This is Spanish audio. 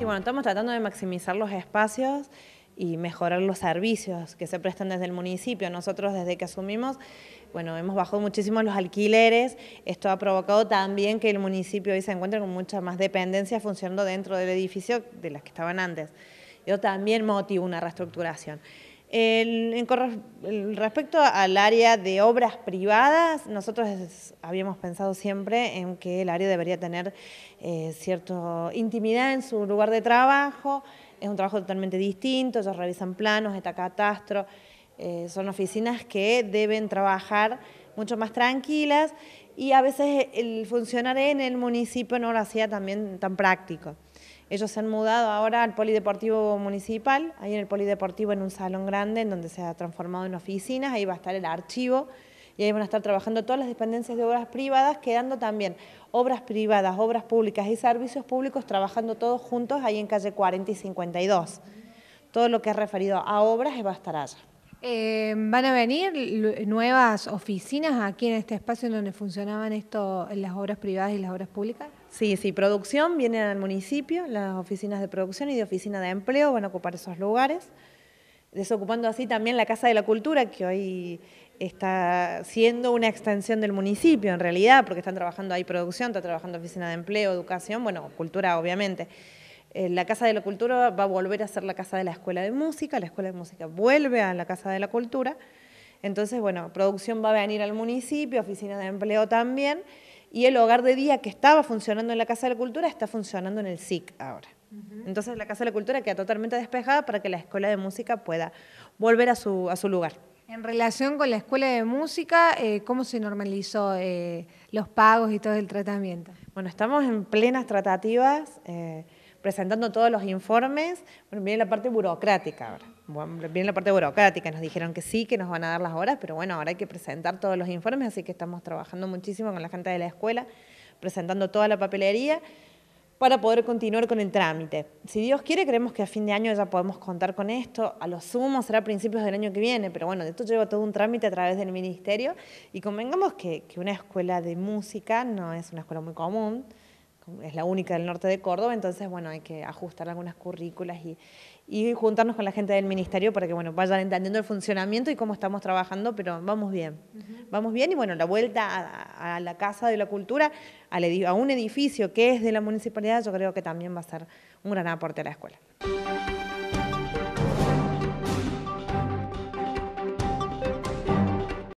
Sí, bueno, estamos tratando de maximizar los espacios y mejorar los servicios que se prestan desde el municipio. Nosotros desde que asumimos, bueno, hemos bajado muchísimo los alquileres, esto ha provocado también que el municipio hoy se encuentre con mucha más dependencia funcionando dentro del edificio de las que estaban antes. Yo también motivo una reestructuración en, respecto al área de obras privadas, nosotros habíamos pensado siempre en que el área debería tener eh, cierta intimidad en su lugar de trabajo, es un trabajo totalmente distinto, ellos realizan planos, está catastro, eh, son oficinas que deben trabajar mucho más tranquilas y a veces el funcionar en el municipio no lo hacía también tan práctico. Ellos se han mudado ahora al Polideportivo Municipal, ahí en el Polideportivo en un salón grande, en donde se ha transformado en oficinas, ahí va a estar el archivo y ahí van a estar trabajando todas las dependencias de obras privadas, quedando también obras privadas, obras públicas y servicios públicos trabajando todos juntos ahí en calle 40 y 52. Todo lo que es referido a obras va a estar allá. Eh, ¿Van a venir nuevas oficinas aquí en este espacio en donde funcionaban esto, las obras privadas y las obras públicas? Sí, sí, producción viene al municipio, las oficinas de producción y de oficina de empleo van a ocupar esos lugares, desocupando así también la Casa de la Cultura, que hoy está siendo una extensión del municipio en realidad, porque están trabajando ahí producción, está trabajando oficina de empleo, educación, bueno, cultura obviamente. Eh, la Casa de la Cultura va a volver a ser la Casa de la Escuela de Música, la Escuela de Música vuelve a la Casa de la Cultura, entonces, bueno, producción va a venir al municipio, oficina de empleo también, y el hogar de día que estaba funcionando en la Casa de la Cultura está funcionando en el SIC ahora. Entonces la Casa de la Cultura queda totalmente despejada para que la Escuela de Música pueda volver a su, a su lugar. En relación con la Escuela de Música, eh, ¿cómo se normalizó eh, los pagos y todo el tratamiento? Bueno, estamos en plenas tratativas. Eh, presentando todos los informes. Bueno, viene la parte burocrática ahora. viene la parte burocrática. Nos dijeron que sí, que nos van a dar las horas, pero bueno, ahora hay que presentar todos los informes, así que estamos trabajando muchísimo con la gente de la escuela, presentando toda la papelería para poder continuar con el trámite. Si Dios quiere, creemos que a fin de año ya podemos contar con esto. A lo sumo será a principios del año que viene, pero bueno, de esto lleva todo un trámite a través del ministerio y convengamos que, que una escuela de música no es una escuela muy común es la única del norte de Córdoba, entonces, bueno, hay que ajustar algunas currículas y, juntarnos con la gente del ministerio para que, bueno, vayan entendiendo el funcionamiento y cómo estamos trabajando, pero vamos bien. Vamos bien y, bueno, la vuelta a, la Casa de la Cultura, a un edificio que es de la municipalidad, yo creo que también va a ser un gran aporte a la escuela.